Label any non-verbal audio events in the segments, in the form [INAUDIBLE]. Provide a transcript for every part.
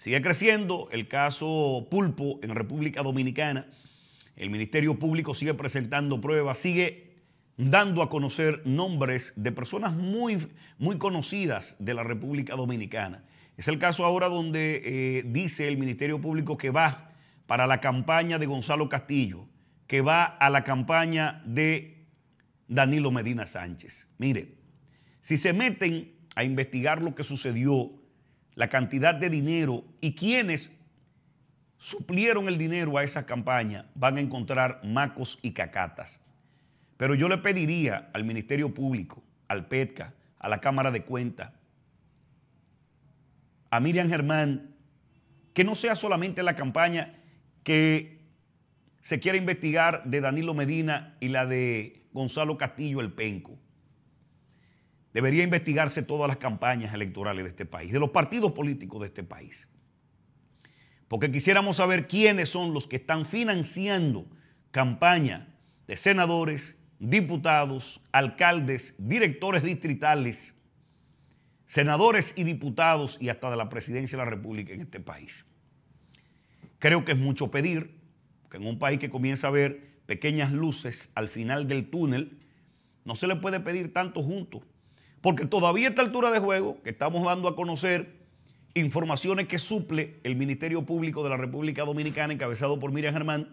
Sigue creciendo el caso Pulpo en República Dominicana. El Ministerio Público sigue presentando pruebas, sigue dando a conocer nombres de personas muy, muy conocidas de la República Dominicana. Es el caso ahora donde eh, dice el Ministerio Público que va para la campaña de Gonzalo Castillo, que va a la campaña de Danilo Medina Sánchez. Mire, si se meten a investigar lo que sucedió la cantidad de dinero y quienes suplieron el dinero a esa campaña van a encontrar macos y cacatas. Pero yo le pediría al Ministerio Público, al PETCA, a la Cámara de Cuentas, a Miriam Germán, que no sea solamente la campaña que se quiera investigar de Danilo Medina y la de Gonzalo Castillo el Penco. Debería investigarse todas las campañas electorales de este país, de los partidos políticos de este país. Porque quisiéramos saber quiénes son los que están financiando campaña de senadores, diputados, alcaldes, directores distritales, senadores y diputados y hasta de la presidencia de la República en este país. Creo que es mucho pedir que en un país que comienza a ver pequeñas luces al final del túnel, no se le puede pedir tanto juntos porque todavía a esta altura de juego, que estamos dando a conocer informaciones que suple el Ministerio Público de la República Dominicana, encabezado por Miriam Germán,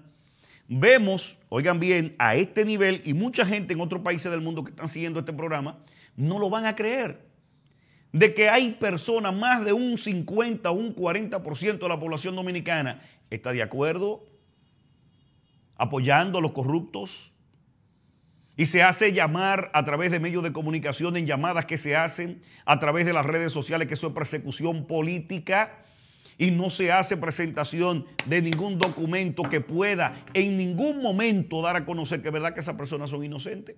vemos, oigan bien, a este nivel y mucha gente en otros países del mundo que están siguiendo este programa, no lo van a creer. De que hay personas, más de un 50 o un 40% de la población dominicana está de acuerdo, apoyando a los corruptos, y se hace llamar a través de medios de comunicación, en llamadas que se hacen, a través de las redes sociales, que eso es persecución política, y no se hace presentación de ningún documento que pueda en ningún momento dar a conocer que es verdad que esas personas son inocentes.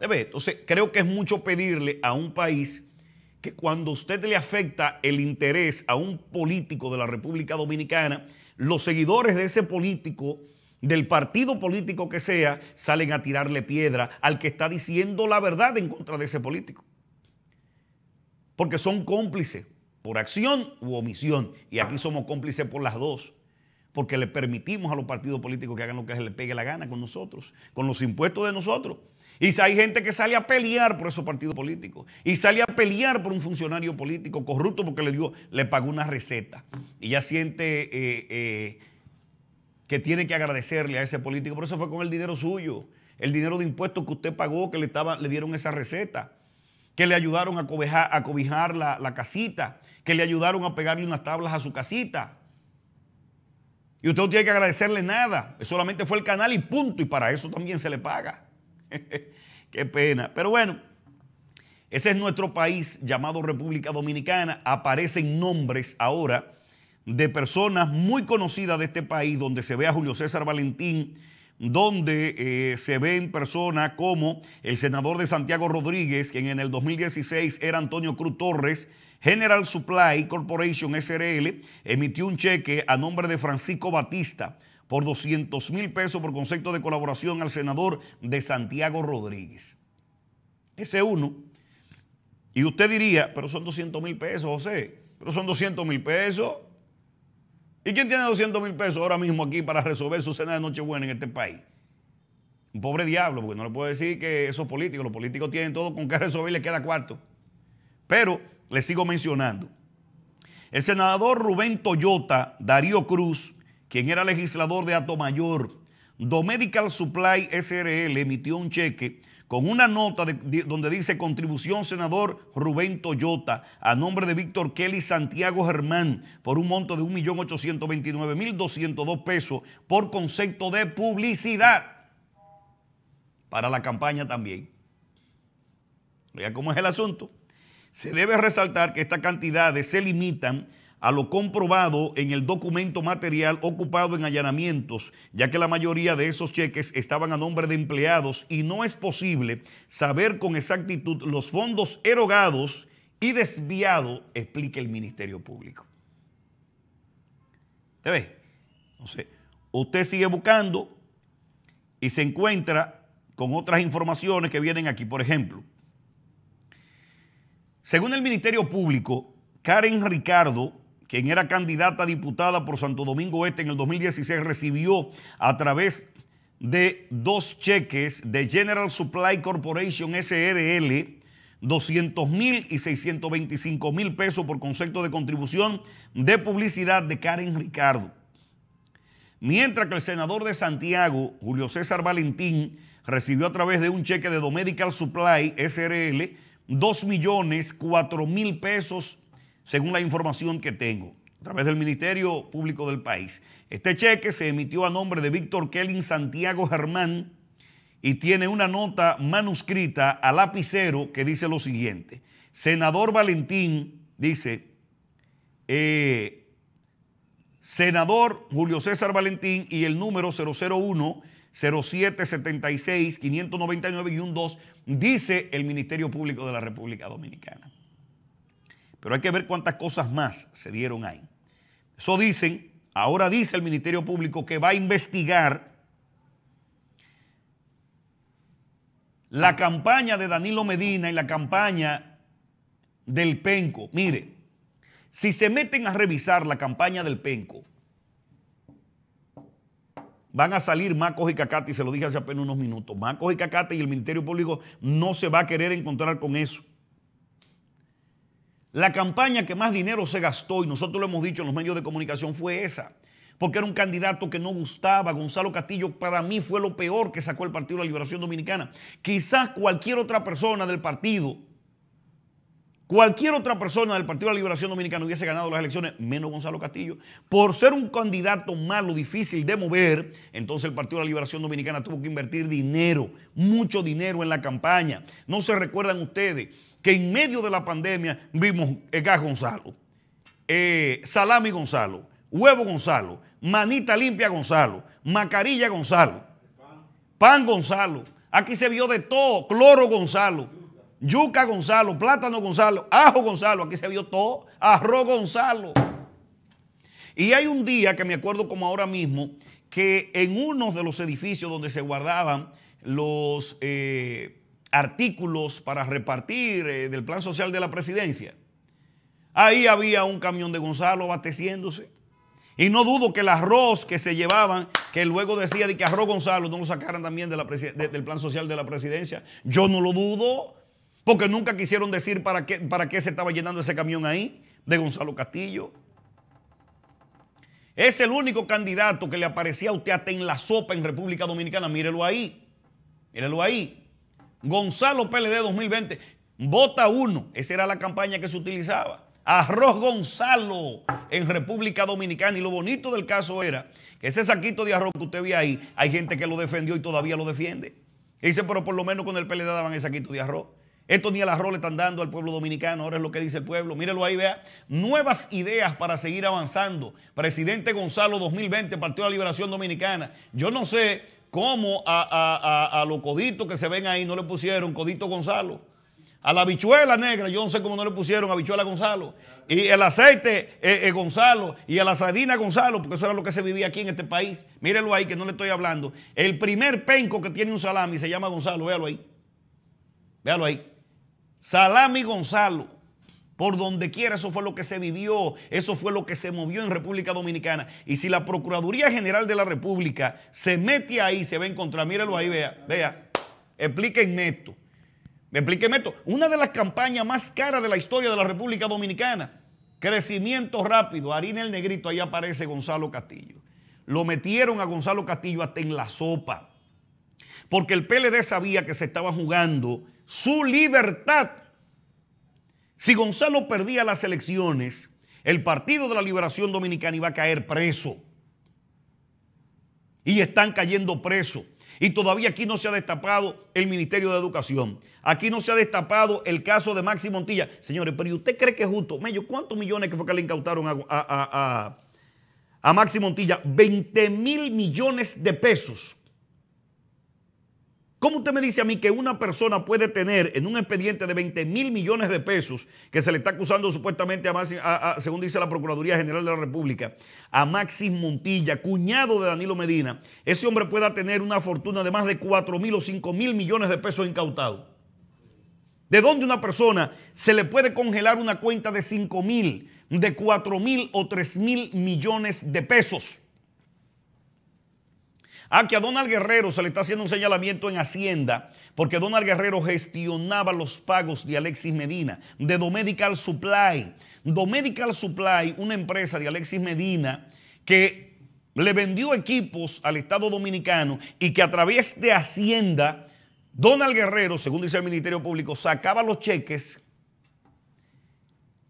¿Debe? Entonces, creo que es mucho pedirle a un país que cuando usted le afecta el interés a un político de la República Dominicana, los seguidores de ese político, del partido político que sea, salen a tirarle piedra al que está diciendo la verdad en contra de ese político. Porque son cómplices por acción u omisión. Y aquí somos cómplices por las dos. Porque le permitimos a los partidos políticos que hagan lo que se les pegue la gana con nosotros, con los impuestos de nosotros. Y hay gente que sale a pelear por esos partidos políticos. Y sale a pelear por un funcionario político corrupto porque le dio, le pagó una receta. Y ya siente eh, eh, que tiene que agradecerle a ese político, por eso fue con el dinero suyo, el dinero de impuestos que usted pagó, que le, estaba, le dieron esa receta, que le ayudaron a cobijar, a cobijar la, la casita, que le ayudaron a pegarle unas tablas a su casita. Y usted no tiene que agradecerle nada, solamente fue el canal y punto, y para eso también se le paga. [LAUGHS] Qué pena, pero bueno. Ese es nuestro país llamado República Dominicana. Aparecen nombres ahora de personas muy conocidas de este país, donde se ve a Julio César Valentín, donde eh, se ven personas como el senador de Santiago Rodríguez, quien en el 2016 era Antonio Cruz Torres, General Supply Corporation SRL, emitió un cheque a nombre de Francisco Batista por 200 mil pesos por concepto de colaboración al senador de Santiago Rodríguez. Ese uno. Y usted diría, pero son 200 mil pesos, José, pero son 200 mil pesos. ¿Y quién tiene 200 mil pesos ahora mismo aquí para resolver su cena de Nochebuena en este país? Un pobre diablo, porque no le puedo decir que esos políticos, los políticos tienen todo con qué resolver y le queda cuarto. Pero le sigo mencionando. El senador Rubén Toyota Darío Cruz, quien era legislador de Atomayor, Domedical Supply SRL emitió un cheque con una nota donde dice contribución senador Rubén Toyota a nombre de Víctor Kelly Santiago Germán por un monto de 1.829.202 pesos por concepto de publicidad para la campaña también. Vea cómo es el asunto. Se debe resaltar que estas cantidades se limitan a lo comprobado en el documento material ocupado en allanamientos, ya que la mayoría de esos cheques estaban a nombre de empleados y no es posible saber con exactitud los fondos erogados y desviados, explica el Ministerio Público. ¿Te ve? Entonces, usted sigue buscando y se encuentra con otras informaciones que vienen aquí. Por ejemplo, según el Ministerio Público, Karen Ricardo quien era candidata diputada por Santo Domingo Este en el 2016, recibió a través de dos cheques de General Supply Corporation SRL 200 mil y 625 mil pesos por concepto de contribución de publicidad de Karen Ricardo. Mientras que el senador de Santiago, Julio César Valentín, recibió a través de un cheque de Domedical Supply SRL 2 millones 4 mil pesos según la información que tengo a través del Ministerio Público del país. Este cheque se emitió a nombre de Víctor Kelly, Santiago Germán y tiene una nota manuscrita a lapicero que dice lo siguiente. Senador Valentín dice, eh, senador Julio César Valentín y el número 001. 0776 599 y 2 dice el Ministerio Público de la República Dominicana. Pero hay que ver cuántas cosas más se dieron ahí. Eso dicen, ahora dice el Ministerio Público que va a investigar la campaña de Danilo Medina y la campaña del Penco. Mire, si se meten a revisar la campaña del Penco, van a salir Macos y Cacate, y se lo dije hace apenas unos minutos, Macos y Cacate y el Ministerio Público no se va a querer encontrar con eso. La campaña que más dinero se gastó, y nosotros lo hemos dicho en los medios de comunicación, fue esa. Porque era un candidato que no gustaba. Gonzalo Castillo para mí fue lo peor que sacó el Partido de la Liberación Dominicana. Quizás cualquier otra persona del partido Cualquier otra persona del Partido de la Liberación Dominicana hubiese ganado las elecciones, menos Gonzalo Castillo. Por ser un candidato malo, difícil de mover, entonces el Partido de la Liberación Dominicana tuvo que invertir dinero, mucho dinero en la campaña. No se recuerdan ustedes que en medio de la pandemia vimos eh, gas Gonzalo, eh, Salami Gonzalo, Huevo Gonzalo, Manita Limpia Gonzalo, Macarilla Gonzalo, Pan Gonzalo. Aquí se vio de todo, Cloro Gonzalo yuca Gonzalo, plátano Gonzalo, ajo Gonzalo, aquí se vio todo, arroz Gonzalo. Y hay un día que me acuerdo como ahora mismo, que en uno de los edificios donde se guardaban los eh, artículos para repartir eh, del plan social de la presidencia, ahí había un camión de Gonzalo abasteciéndose. Y no dudo que el arroz que se llevaban, que luego decía de que arroz Gonzalo no lo sacaran también del plan social de la presidencia, yo no lo dudo. Porque nunca quisieron decir para qué, para qué se estaba llenando ese camión ahí de Gonzalo Castillo. Es el único candidato que le aparecía a usted hasta en la sopa en República Dominicana. Mírelo ahí. Mírelo ahí. Gonzalo PLD 2020. Vota uno. Esa era la campaña que se utilizaba. Arroz Gonzalo en República Dominicana. Y lo bonito del caso era que ese saquito de arroz que usted ve ahí, hay gente que lo defendió y todavía lo defiende. dice, pero por lo menos con el PLD daban ese saquito de arroz. Esto ni el arroz le están dando al pueblo dominicano, ahora es lo que dice el pueblo. Mírelo ahí, vea. Nuevas ideas para seguir avanzando. Presidente Gonzalo 2020, Partido de la Liberación Dominicana. Yo no sé cómo a, a, a, los coditos que se ven ahí no le pusieron Codito Gonzalo. A la bichuela negra, yo no sé cómo no le pusieron habichuela bichuela Gonzalo. Y el aceite eh, eh, Gonzalo. Y a la sardina Gonzalo, porque eso era lo que se vivía aquí en este país. Mírelo ahí, que no le estoy hablando. El primer penco que tiene un salami se llama Gonzalo, véalo ahí. Véalo ahí. Salami Gonzalo. Por donde quiera, eso fue lo que se vivió, eso fue lo que se movió en República Dominicana. Y si la Procuraduría General de la República se mete ahí, se va a encontrar, míralo ahí, vea, vea, explíquenme esto. Explíquenme esto. Una de las campañas más caras de la historia de la República Dominicana. Crecimiento rápido, harina el negrito, ahí aparece Gonzalo Castillo. Lo metieron a Gonzalo Castillo hasta en la sopa. Porque el PLD sabía que se estaba jugando su libertad. Si Gonzalo perdía las elecciones, el Partido de la Liberación Dominicana iba a caer preso. Y están cayendo presos. Y todavía aquí no se ha destapado el Ministerio de Educación. Aquí no se ha destapado el caso de Maxi Montilla. Señores, pero ¿y usted cree que es justo? medio ¿cuántos millones que fue que le incautaron a, a, a Maxi Montilla? 20 mil millones de pesos. ¿Cómo usted me dice a mí que una persona puede tener en un expediente de 20 mil millones de pesos, que se le está acusando supuestamente, a, según dice la Procuraduría General de la República, a Maxis Montilla, cuñado de Danilo Medina, ese hombre pueda tener una fortuna de más de 4 mil o 5 mil millones de pesos incautados? ¿De dónde una persona se le puede congelar una cuenta de 5 mil, de 4 mil o 3 mil millones de pesos? Ah, que a Donald Guerrero se le está haciendo un señalamiento en Hacienda, porque Donald Guerrero gestionaba los pagos de Alexis Medina, de Domedical Supply. Domedical Supply, una empresa de Alexis Medina que le vendió equipos al Estado Dominicano y que a través de Hacienda, Donald Guerrero, según dice el Ministerio Público, sacaba los cheques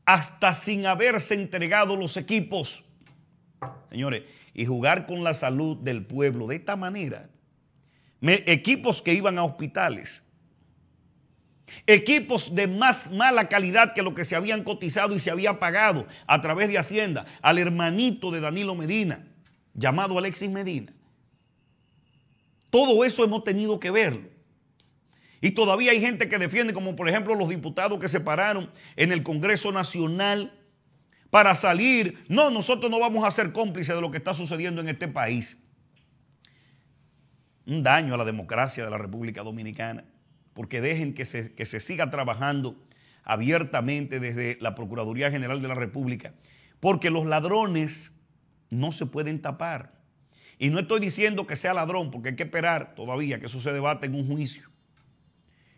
hasta sin haberse entregado los equipos. Señores, y jugar con la salud del pueblo de esta manera. equipos que iban a hospitales, equipos de más mala calidad que lo que se habían cotizado y se había pagado a través de Hacienda al hermanito de Danilo Medina, llamado Alexis Medina. Todo eso hemos tenido que verlo. Y todavía hay gente que defiende, como por ejemplo los diputados que se pararon en el Congreso Nacional para salir. No, nosotros no vamos a ser cómplices de lo que está sucediendo en este país. Un daño a la democracia de la República Dominicana, porque dejen que se, que se siga trabajando abiertamente desde la Procuraduría General de la República, porque los ladrones no se pueden tapar. Y no estoy diciendo que sea ladrón, porque hay que esperar todavía que eso se debate en un juicio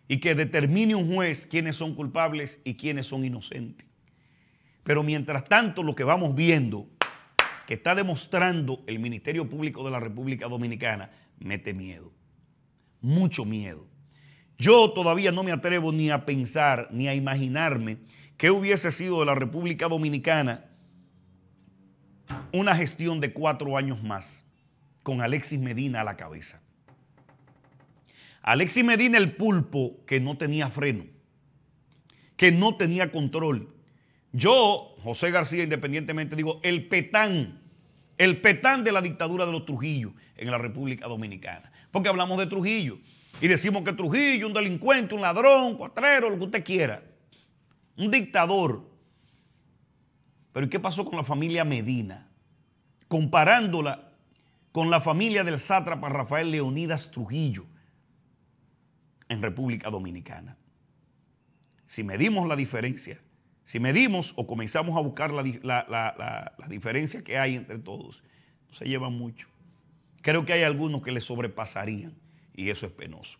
y que determine un juez quiénes son culpables y quiénes son inocentes. Pero mientras tanto, lo que vamos viendo que está demostrando el Ministerio Público de la República Dominicana mete miedo, mucho miedo. Yo todavía no me atrevo ni a pensar ni a imaginarme qué hubiese sido de la República Dominicana una gestión de cuatro años más con Alexis Medina a la cabeza. Alexis Medina el pulpo que no tenía freno, que no tenía control, yo, José García, independientemente, digo el petán, el petán de la dictadura de los Trujillo en la República Dominicana. Porque hablamos de Trujillo y decimos que Trujillo, un delincuente, un ladrón, un cuatrero, lo que usted quiera, un dictador. Pero ¿y qué pasó con la familia Medina? Comparándola con la familia del sátrapa Rafael Leonidas Trujillo en República Dominicana. Si medimos la diferencia si medimos o comenzamos a buscar la, la, diferencia que hay entre todos, se lleva mucho. Creo que hay algunos que le sobrepasarían y eso es penoso.